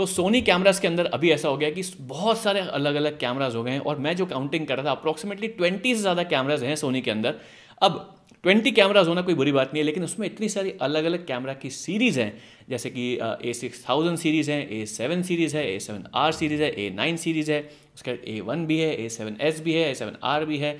तो सोनी कैमरास के अंदर अभी ऐसा हो गया कि बहुत सारे अलग अलग कैमराज हो गए हैं और मैं जो काउंटिंग कर रहा था अप्रॉक्सीमेटली ट्वेंटी से ज़्यादा कैमराज हैं सोनी के अंदर अब ट्वेंटी कैमराज होना कोई बुरी बात नहीं है लेकिन उसमें इतनी सारी अलग अलग कैमरा की सीरीज़ हैं जैसे कि ए सिक्स थाउजेंड सीरीज़ है ए सेवन सीरीज़ है ए सेवन आर सीरीज़ है ए नाइन सीरीज़ है बाद ए वन भी है ए सेवन एस भी है ए सेवन आर भी है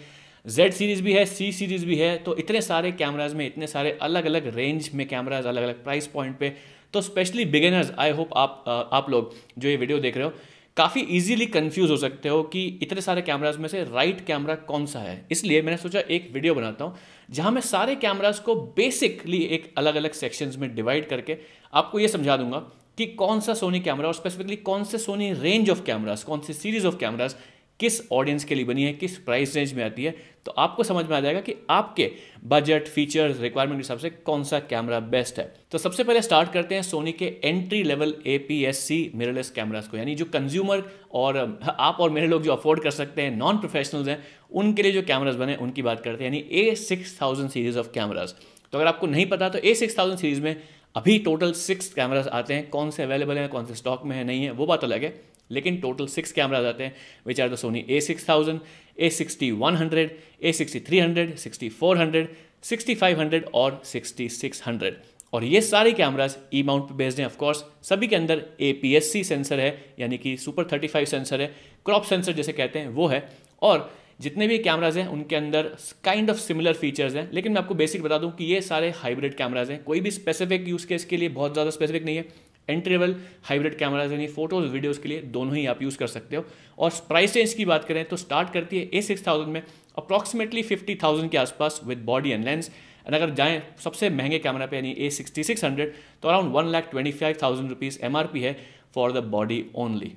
जेड सीरीज़ भी है सी सीरीज़ भी है तो इतने सारे कैमराज में इतने सारे अलग अलग रेंज में कैमराज अलग अलग प्राइस पॉइंट पे तो स्पेशली बिगिनर्स आई होप आप uh, आप लोग जो ये वीडियो देख रहे हो काफ़ी इजीली कंफ्यूज हो सकते हो कि इतने सारे कैमराज में से राइट कैमरा कौन सा है इसलिए मैंने सोचा एक वीडियो बनाता हूँ जहाँ मैं सारे कैमराज को बेसिकली एक अलग अलग सेक्शंस में डिवाइड करके आपको ये समझा दूंगा कि कौन सा सोनी कैमरा और स्पेसिफिकली कौन से सोनी रेंज ऑफ कैमराज कौन सी सीरीज ऑफ कैमराज किस ऑडियंस के लिए बनी है किस प्राइस रेंज में आती है तो आपको समझ में आ जाएगा कि आपके बजट फीचर्स रिक्वायरमेंट के हिसाब से कौन सा कैमरा बेस्ट है तो सबसे पहले स्टार्ट करते हैं सोनी के entry level A P S C mirrorless cameras को यानी जो कंज्यूमर और हाँ, आप और मेरे लोग जो अफोर्ड कर सकते हैं नॉन प्रोफेशनल्स हैं उनके लिए जो कैमराज बने उनकी बात करते हैं यानी A six thousand series of cameras तो अगर आपको नहीं पता तो ए सिक्स थाउजेंड सीरीज में अभी टोटल सिक्स कैमराज आते हैं कौन से अवेलेबल हैं कौन से स्टॉक में है नहीं है वो बात अलग है लेकिन टोटल सिक्स कैमराज आते हैं which are the Sony A six thousand A sixty one hundred A sixty three hundred sixty four hundred sixty five hundred और सिक्सटी सिक्स हंड्रेड और ये सारे कैमराज ई माउंट पे बेस्ड हैं of course सभी के अंदर A P S C sensor है यानी कि सुपर थर्टी फाइव सेंसर है क्रॉप सेंसर जैसे कहते हैं वो है और जितने भी कैमराज हैं उनके अंदर काइंड ऑफ सिमिलर फीचर्स हैं लेकिन मैं आपको बेसिक बता दूं कि ये सारे हाइब्रिड कैमराज हैं कोई भी स्पेसिफिक यूज़ केस के लिए बहुत ज़्यादा स्पेसिफिक नहीं है एंट्री लेवल हाइब्रिड कैमराज यानी फोटोज वीडियोस के लिए दोनों ही आप यूज़ कर सकते हो और प्राइस रेंज की बात करें तो स्टार्ट करती है ए सिक्स थाउजेंड में अप्रॉक्सीमेटली फिफ्टी थाउजेंड के आसपास with body and lens and अगर जाएँ सबसे महंगे कैमरा पे यानी ए सिक्सटी सिक्स हंड्रेड तो around one lakh twenty five thousand rupees M R P है फॉर द बॉडी ओनली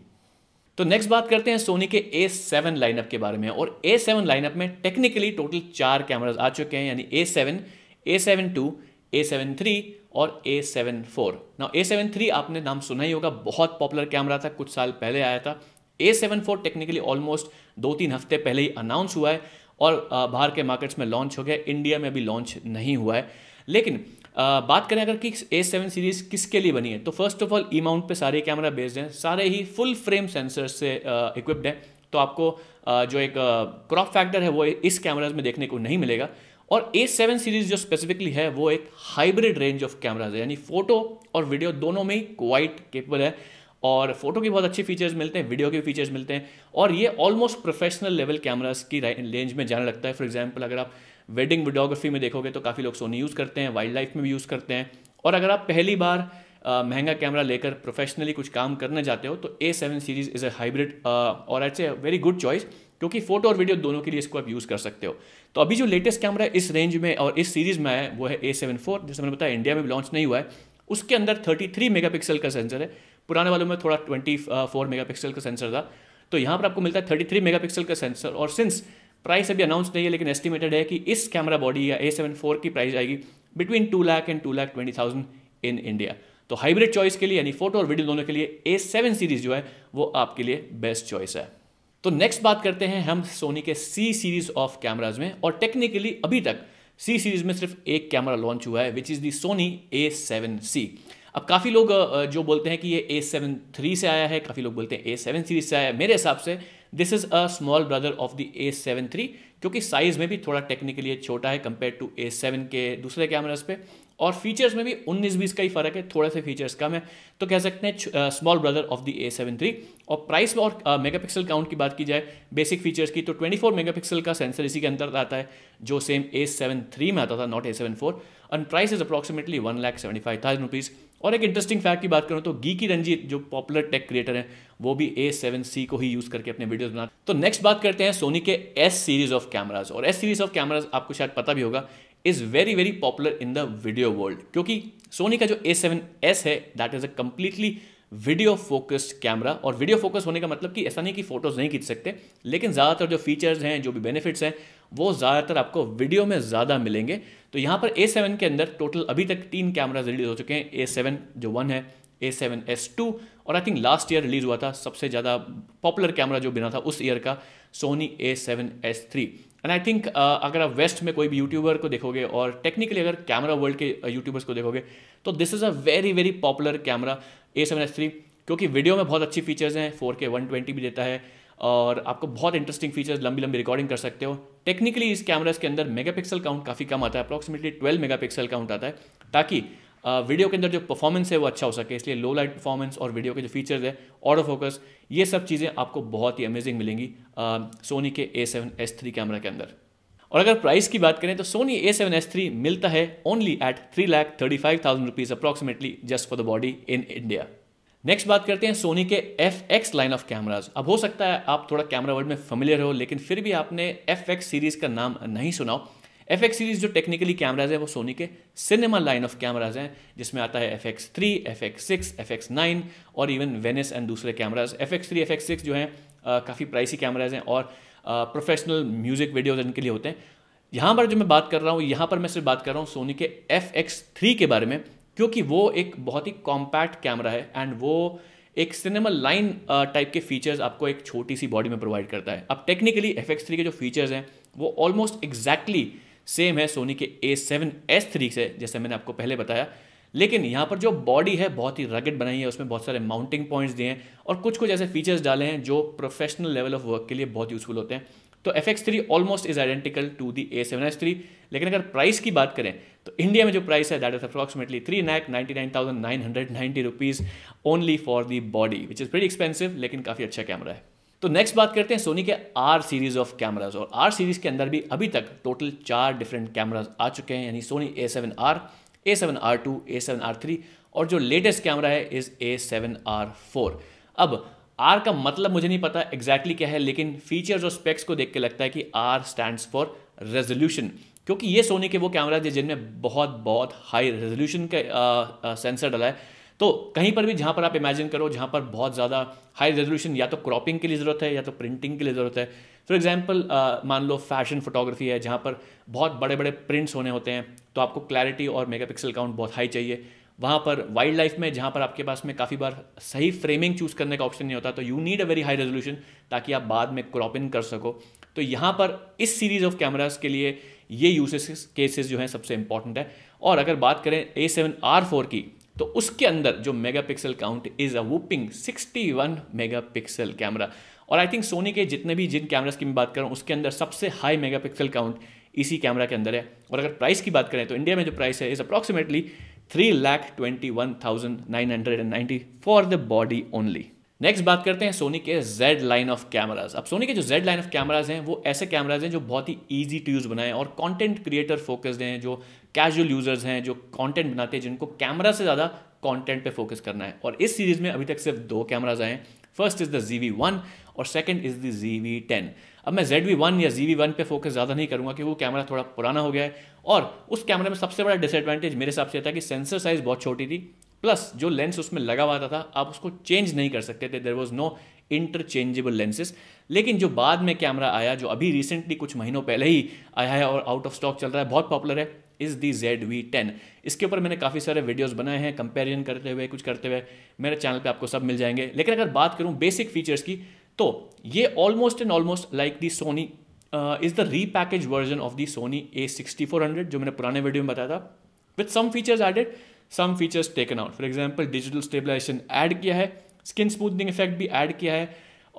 तो नेक्स्ट बात करते हैं सोनी के ए सेवन लाइनअप के बारे में और ए सेवन लाइनअप में टेक्निकली टोटल चार कैमराज आ चुके हैं यानी A seven A seven two A seven three और ए सेवन फोर ना ए सेवन थ्री आपने नाम सुना ही होगा बहुत पॉपुलर कैमरा था कुछ साल पहले आया था A seven four technically almost दो तीन हफ्ते पहले ही अनाउंस हुआ है और बाहर के मार्केट्स में लॉन्च हो गया इंडिया में अभी लॉन्च नहीं हुआ है लेकिन आ, बात करें अगर कि ए सेवन सीरीज़ किसके लिए बनी है तो first of all E mount पर सारे कैमरा बेस्ड हैं सारे ही फुल फ्रेम सेंसर से इक्विप्ड हैं तो आपको आ, जो एक क्रॉप फैक्टर है वो इस कैमराज में देखने को नहीं मिलेगा और ए सेवन सीरीज जो स्पेसिफिकली है वो एक हाइब्रिड रेंज ऑफ कैमराज है यानी फोटो और वीडियो दोनों में ही क्वाइट केपेबल है और फोटो के बहुत अच्छे फीचर्स मिलते हैं वीडियो के फीचर्स मिलते हैं और ये ऑलमोस्ट प्रोफेशनल लेवल कैमरास की रेंज में जाने लगता है फॉर एग्जाम्पल अगर आप वेडिंग वीडियोग्राफी में देखोगे तो काफ़ी लोग सोनी यूज़ करते हैं वाइल्ड लाइफ में भी यूज़ करते हैं और अगर आप पहली बार महंगा कैमरा लेकर प्रोफेशनली कुछ काम करने जाते हो तो A seven series is a hybrid और it's a very good choice क्योंकि फोटो और वीडियो दोनों के लिए इसको आप यूज़ कर सकते हो तो अभी जो लेटेस्ट कैमरा इस रेंज में और इस सीरीज़ में है वो है ए सेवन फोर जैसे मैंने बताया इंडिया में भी लॉन्च नहीं हुआ है उसके अंदर थर्टी थ्री मेगा पिक्सल का सेंसर है पुराने वालों में थोड़ा ट्वेंटी फोर मेगा पिक्सल का सेंसर था तो यहाँ पर आपको मिलता है थर्टी थ्री मेगा पिक्सल का सेंसर और सिंस प्राइस अभी अनाउंस नहीं है लेकिन एस्टिमेटेड है कि इस कैमरा बॉडी या ए सेवन फोर की प्राइस आएगी between two lakh and two lakh twenty thousand in India तो हाइब्रिड चॉइस के लिए यानी फोटो और वीडियो दोनों के लिए ए सेवन सीरीज जो है वो आपके लिए बेस्ट चॉइस है तो नेक्स्ट बात करते हैं हम सोनी के सी सीरीज ऑफ कैमराज में और टेक्निकली अभी तक सी सीरीज में सिर्फ एक कैमरा लॉन्च हुआ है which is the Sony A seven C अब काफ़ी लोग जो बोलते हैं कि ये ए सेवन थ्री से आया है काफ़ी लोग बोलते हैं ए सेवन सीरीज से आया है मेरे हिसाब से this is a small brother of the A seven three क्योंकि साइज़ में भी थोड़ा टेक्निकली छोटा है कंपेयर टू ए सेवन के दूसरे कैमराज पे और फीचर्स में भी उन्नीस बीस का ही फर्क है थोड़े से फीचर्स कम है तो कह सकते हैं small brother of the A seven three और प्राइस और मेगा पिक्सल काउंट की बात की जाए बेसिक फीचर्स की तो ट्वेंटी फोर मेगा पिक्सल का सेंसर इसी के अंदर आता है जो सेम ए सेवन थ्री में आता था not A seven four and price is approximately one lakh seventy five thousand rupees और एक इंटरेस्टिंग फैक्ट की बात करूँ तो गी की रंजीत जो पॉपुलर टेक क्रिएटर है वो भी ए सेवन सी को ही यूज़ करके अपने वीडियोज बनाते तो नेक्स्ट बात करते हैं सोनी के एस सीरीज़ ऑफ कैमराज और एस सीरीज़ ऑफ कैमराज आपको शायद पता भी होगा is very very popular in the video world क्योंकि सोनी का जो ए सेवन एस है that is a completely video focused camera और वीडियो फोकस होने का मतलब कि ऐसा नहीं कि फोटोज़ नहीं खींच सकते लेकिन ज़्यादातर जो फीचर्स हैं जो भी बेनिफिट्स हैं वो ज़्यादातर आपको वीडियो में ज़्यादा मिलेंगे तो यहां पर ए सेवन के अंदर टोटल अभी तक तीन कैमराज रिलीज हो चुके हैं ए सेवन जो वन है ए सेवन एस टू और I think last year release हुआ था सबसे ज़्यादा पॉपुलर कैमरा जो बिना था उस ईयर का Sony A seven S three and I think अगर आप वेस्ट में कोई भी यूट्यूबर को देखोगे और टेक्निकली अगर कैमरा वर्ल्ड के यूट्यूबर्स uh, को देखोगे तो this is a very very popular camera A seven S three क्योंकि वीडियो में बहुत अच्छी फीचर्स हैं फोर के वन ट्वेंटी भी देता है और आपको बहुत इंटरेस्टिंग फीचर्स लंबी लंबी रिकॉर्डिंग कर सकते हो टेक्निकली इस कैमराज के अंदर पिक्सल काउंट काफ़ी कम आता है अप्रॉक्सिमेटली मेगा पिक्सल काउंट आता है ताकि वीडियो के अंदर जो परफॉर्मेंस है वो अच्छा हो सके इसलिए लो लाइट परफॉर्मेंस और वीडियो के जो फीचर्स है ऑटो फोकस ये सब चीज़ें आपको बहुत ही अमेजिंग मिलेंगी सोनी के A seven S three camera के अंदर और अगर प्राइस की बात करें तो Sony A seven S three मिलता है only at three lakh thirty five thousand rupees approximately just for the body in India next बात करते हैं सोनी के F X line of cameras अब हो सकता है आप थोड़ा कैमरा वर्ल्ड में फेमिलियर हो लेकिन फिर भी आपने एफ एक्स सीरीज़ का नाम नहीं सुना हो एफ एक्स सीरीज़ जो टेक्निकली कैमराज है वो सोनी के सिनेमा लाइन ऑफ कैमराज हैं जिसमें आता है F X three F X six F X nine और इवन वेनिस एंड दूसरे cameras F X three F X six जो हैं काफ़ी प्राइसी कैमराज हैं और प्रोफेशनल म्यूज़िक वीडियोज इनके लिए होते हैं यहाँ पर जो मैं बात कर रहा हूँ यहाँ पर मैं सिर्फ बात कर रहा हूँ सोनी के एफ एक्स थ्री के बारे में क्योंकि वो एक बहुत ही कॉम्पैक्ट कैमरा है एंड वो एक सिनेमा लाइन टाइप के फीचर्स आपको एक छोटी सी बॉडी में प्रोवाइड करता है अब टेक्निकली एफ एक्स थ्री के जो फीचर्स हैं वो ऑलमोस्ट एग्जैक्टली exactly सेम है सोनी के ए सेवन एस थ्री से जैसे मैंने आपको पहले बताया लेकिन यहाँ पर जो बॉडी है बहुत ही रगेड बनाई है उसमें बहुत सारे माउंटिंग पॉइंट्स दिए हैं और कुछ कुछ ऐसे फीचर्स डाले हैं जो प्रोफेशनल लेवल ऑफ वर्क के लिए बहुत यूजफुल होते हैं तो F X three almost is identical to the A seven S three लेकिन अगर प्राइस की बात करें तो इंडिया में जो प्राइस है that is approximately three lakh ninety nine thousand nine hundred ninety rupees only for the body which is very expensive लेकिन काफ़ी अच्छा कैमरा है तो नेक्स्ट बात करते हैं सोनी के आर सीरीज़ ऑफ कैमराज और आर सीरीज़ के अंदर भी अभी तक टोटल चार डिफरेंट कैमराज आ चुके हैं यानी Sony A seven R A seven R two A seven R three और जो लेटेस्ट कैमरा है is A seven R four अब आर का मतलब मुझे नहीं पता एग्जैक्टली exactly क्या है लेकिन फीचर्स और स्पेक्स को देख के लगता है कि आर स्टैंड फॉर रेजोल्यूशन क्योंकि ये सोनी के वो कैमरा है जिनमें बहुत बहुत हाई रेजोल्यूशन का सेंसर डला है तो कहीं पर भी जहाँ पर आप इमेजिन करो जहाँ पर बहुत ज़्यादा हाई रेजोल्यूशन या तो क्रॉपिंग के लिए ज़रूरत है या तो प्रिंटिंग के लिए ज़रूरत है फॉर एग्जाम्पल uh, मान लो फैशन फोटोग्राफी है जहाँ पर बहुत बड़े बड़े प्रिंट्स होने होते हैं तो आपको क्लैरिटी और मेगापिक्सल काउंट बहुत हाई चाहिए वहाँ पर वाइल्ड लाइफ में जहाँ पर आपके पास में काफ़ी बार सही फ्रेमिंग चूज़ करने का ऑप्शन नहीं होता तो you need a very high resolution ताकि आप बाद में क्रॉप इन कर सको तो यहाँ पर इस सीरीज़ ऑफ कैमराज के लिए ये यूसेस केसेस जो हैं सबसे इंपॉर्टेंट है और अगर बात करें ए सेवन आर फोर की तो उसके अंदर जो megapixel count is a one 61 megapixel camera और आई थिंक सोनी के जितने भी जिन कैमरास की मैं बात कर रहा हूँ उसके अंदर सबसे हाई मेगापिक्सल काउंट इसी कैमरा के अंदर है और अगर प्राइस की बात करें तो इंडिया में जो प्राइस है is approximately three lakh twenty one thousand nine hundred and ninety for the body only next बात करते हैं सोनी के जेड लाइन ऑफ कैमराज अब सोनी के जो जेड लाइन ऑफ कैमराज हैं वो ऐसे कैमराज हैं जो बहुत ही ईजी टू यूज़ बनाए और कॉन्टेंट क्रिएटर फोकस्ड हैं जो कैजुअल यूजर्स हैं जो कॉन्टेंट बनाते हैं जिनको कैमरा से ज़्यादा कॉन्टेंट पे फोकस करना है और इस सीरीज़ में अभी तक सिर्फ दो कैमराज आए हैं first is the G V one और second is the G V ten अब मैं जेड वी वन या जी वी वन पर फोकस ज़्यादा नहीं करूँगा क्योंकि वो कैमरा थोड़ा पुराना हो गया है और उस कैमरे में सबसे बड़ा डिसएडवांटेज मेरे हिसाब से था कि सेंसर साइज़ बहुत छोटी थी प्लस जो लेंस उसमें लगा हुआ था आप उसको चेंज नहीं कर सकते थे there was no interchangeable lenses लेकिन जो बाद में कैमरा आया जो अभी रिसेंटली कुछ महीनों पहले ही आया है और आउट ऑफ स्टॉक चल रहा है बहुत पॉपुलर है is the Z V ten इसके ऊपर मैंने काफ़ी सारे वीडियोज बनाए हैं कंपेरिजन करते हुए कुछ करते हुए मेरे चैनल पर आपको सब मिल जाएंगे लेकिन अगर बात करूँ बेसिक फीचर्स की तो ये almost and almost like the Sony is the repackage version of the Sony A sixty four hundred जो मैंने पुराने वीडियो में बताया था with some features added some features taken out for example digital stabilization add किया है स्किन स्मूथनिंग इफेक्ट भी ऐड किया है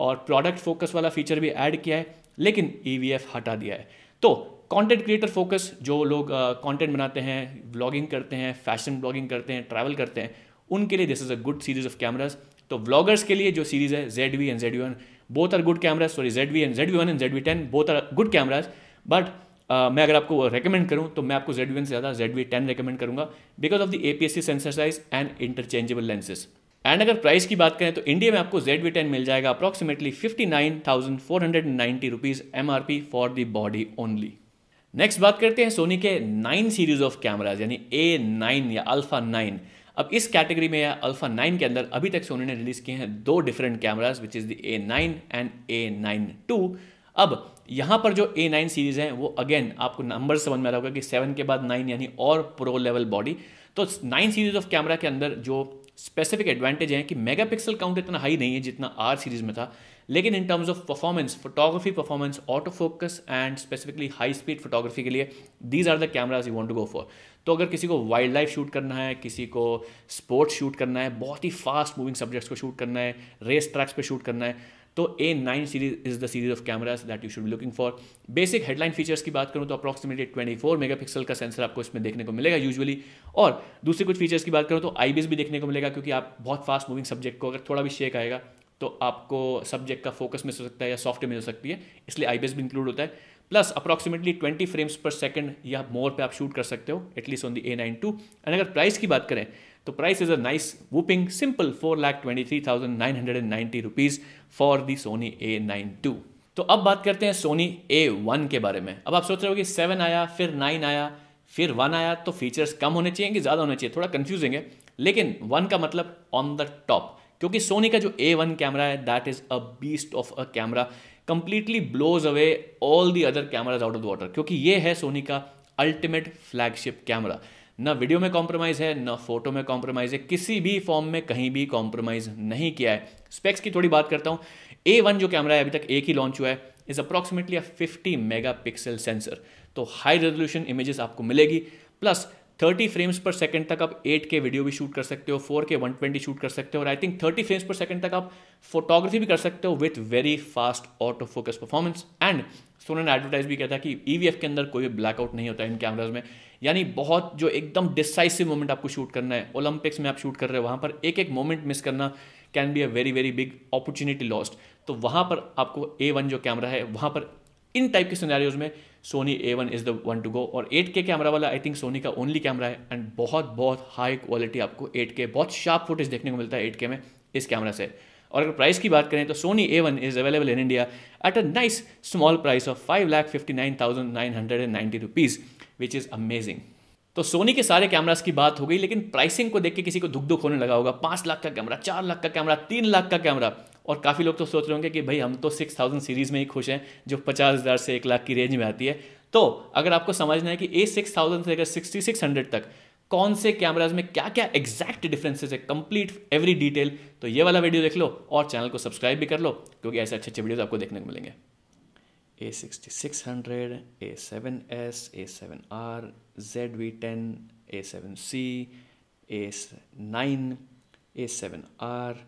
और प्रोडक्ट फोकस वाला फीचर भी ऐड किया है लेकिन ई e हटा दिया है तो कंटेंट क्रिएटर फोकस जो लोग कंटेंट uh, बनाते हैं ब्लॉगिंग करते हैं फैशन ब्लॉगिंग करते हैं ट्रैवल करते हैं उनके लिए this is a good series of cameras तो व्लॉगर्स के लिए जो सीरीज़ है Z V and Z V one both are good cameras sorry Z V and Z V one and Z V ten both are good cameras but Uh, मैं अगर आपको recommend करूं तो मैं आपको जेड वन से ज़्यादा जेड वी टेन रेकमेंड करूंगा because of the A P S C sensor size and interchangeable lenses and अगर प्राइस की बात करें तो इंडिया में आपको जेड वी टेन मिल जाएगा approximately fifty nine thousand four hundred ninety rupees M R P for the body only next बात करते हैं सोनी के नाइन सीरीज ऑफ कैमराज यानी ए नाइन या अल्फा नाइन अब इस कैटेगरी में या अल्फा नाइन के अंदर अभी तक सोनी ने रिलीज़ किए हैं दो different cameras which is the A nine and A nine two अब यहाँ पर जो ए नाइन सीरीज़ है वो अगेन आपको नंबर समझ में आ रहा होगा कि सेवन के बाद नाइन यानी और प्रो लेवल बॉडी तो नाइन सीरीज़ ऑफ कैमरा के अंदर जो स्पेसिफिक एडवांटेज है कि मेगापिक्सल काउंट इतना हाई नहीं है जितना आर सीरीज़ में था लेकिन in terms of performance photography performance auto focus and specifically high speed photography के लिए these are the cameras you want to go for तो अगर किसी को वाइल्ड लाइफ शूट करना है किसी को स्पोर्ट्स शूट करना है बहुत ही फास्ट मूविंग सब्जेक्ट्स को शूट करना है रेस ट्रैक्स पर शूट करना है तो A nine series is the series of cameras that you should looking for basic headline features की बात करूँ तो approximately twenty four mega pixel का सेंसर आपको इसमें देखने को मिलेगा यूजुअली और दूसरे कुछ फीचर्स की बात करूँ तो आई भी देखने को मिलेगा क्योंकि आप बहुत फास्ट मूविंग सब्जेक्ट को अगर थोड़ा भी शेक आएगा तो आपको सब्जेक्ट का फोकस मिल सकता है या सॉफ्ट मिल हो सकती है इसलिए आई भी इंक्लूड होता है plus approximately twenty frames per second or more पे आप शूट कर सकते हो at least on the A nine two and अगर प्राइस की बात करें तो price is a nice whopping simple four lakh twenty three thousand nine hundred and ninety rupees for the Sony A nine two तो अब बात करते हैं सोनी ए वन के बारे में अब आप सोच रहे हो कि सेवन आया फिर नाइन आया फिर वन आया तो फीचर्स कम होने चाहिए कि ज़्यादा होने चाहिए थोड़ा कन्फ्यूजिंग है लेकिन वन का मतलब ऑन द टॉप क्योंकि सोनी का जो ए वन कैमरा है that is a beast of a camera completely blows away all the other cameras out of the water क्योंकि ये है सोनी का अल्टीमेट फ्लैगशिप कैमरा ना वीडियो में कॉम्प्रोमाइज़ है ना फोटो में कॉम्प्रोमाइज़ है किसी भी फॉर्म में कहीं भी कॉम्प्रोमाइज़ नहीं किया है स्पेक्स की थोड़ी बात करता हूँ ए वन जो कैमरा है अभी तक एक ही लॉन्च हुआ है is approximately a fifty mega pixel sensor तो हाई रेजोल्यूशन इमेजेस आपको मिलेगी प्लस 30 फ्रेम्स पर सेकंड तक आप 8K वीडियो भी शूट कर सकते हो 4K 120 शूट कर सकते हो और I think 30 frames per second तक आप फोटोग्राफी भी कर सकते हो with very fast auto focus performance and ने एडवर्टाइज भी किया था कि ई e के अंदर कोई भी ब्लैकआउट नहीं होता इन कैमराज में यानी बहुत जो एकदम डिसाइसिव मोमेंट आपको शूट करना है ओलंपिक्स में आप शूट कर रहे हो वहाँ पर एक एक मोमेंट मिस करना can be a very very big opportunity lost तो वहाँ पर आपको ए वन जो कैमरा है वहाँ पर इन टाइप के सिनेरियोज में Sony A one is the one to go और एट के कैमरा वाला आई थिंक सोनी का ओनली कैमरा है एंड बहुत बहुत हाई क्वालिटी आपको एट के बहुत शार्प फुटेज देखने को मिलता है एट के में इस कैमरा से और अगर प्राइस की बात करें तो Sony A one is available in India at a nice small price of five lakh fifty nine thousand nine hundred and ninety rupees which is amazing तो सोनी के सारे कैमरास की बात हो गई लेकिन प्राइसिंग को देख के किसी को दुख दुख होने लगा होगा पांच लाख का कैमरा चार लाख का कैमरा तीन लाख का कैमरा और काफ़ी लोग तो सोच रहे होंगे कि भाई हम तो सिक्स थाउजेंड सीरीज़ में ही खुश हैं जो पचास हज़ार से एक लाख की रेंज में आती है तो अगर आपको समझना है कि ए सिक्स थाउजेंड से लेकर सिक्सटी सिक्स हंड्रेड तक कौन से कैमराज में क्या क्या एग्जैक्ट डिफरेंसेस है कंप्लीट एवरी डिटेल तो ये वाला वीडियो देख लो और चैनल को सब्सक्राइब भी कर लो क्योंकि ऐसे अच्छे अच्छे वीडियोज आपको देखने को मिलेंगे A sixty six hundred A seven S A seven R Z V ten A seven C A nine A seven are